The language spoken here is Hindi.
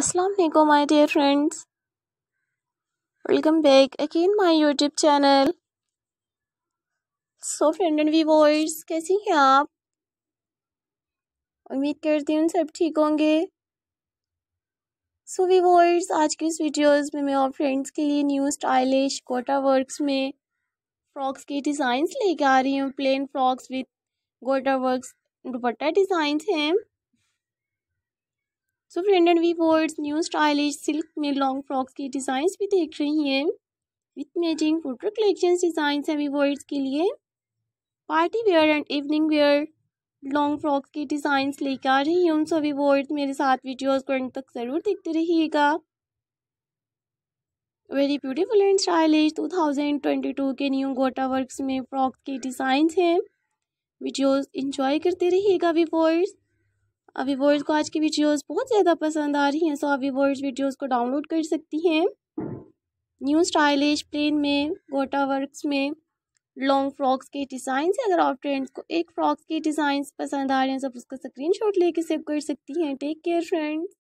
Assalamu alaikum my dear friends. Welcome back again my YouTube channel. So friend and viewers कैसी हैं आप उम्मीद करती हूँ सब ठीक होंगे सो so, viewers आज की इस वीडियोस में मैं और फ्रेंड्स के लिए न्यू स्टाइलिश गोटा वर्क्स में फ्रॉक्स के डिज़ाइंस लेके आ रही हूँ plain frocks with gota works dupatta designs हैं so friend and we words new stylish silk में लॉन्ग फ्रॉक्स के डिजाइन भी देख रही हैं with amazing photo collection design है वर्ड्स के लिए party wear and evening wear long frocks के डिजाइन लेकर आ रही हूँ सभी वर्ड्स मेरे साथ वीडियोज़ को एंड तक ज़रूर देखते रहिएगा वेरी ब्यूटीफुल एंड स्टाइलिश 2022 के न्यू गोटा वर्क्स में फ्रॉक्स के डिजाइन हैं वीडियोज़ इंजॉय करते रहिएगा वी वीवर्स व्यूवर्स को आज की वीडियोस बहुत ज़्यादा पसंद आ रही हैं सो अभी व्यूवर्स वीडियोस को डाउनलोड कर सकती हैं न्यू स्टाइलिश प्लेन में गोटा वर्क में लॉन्ग फ्रॉक्स के डिज़ाइन अगर आप फ्रेंड्स को एक फ्रॉक्स के डिज़ाइन पसंद आ रहे हैं सब तो उसका उसका शॉट लेके सेव कर सकती हैं टेक केयर फ्रेंड्स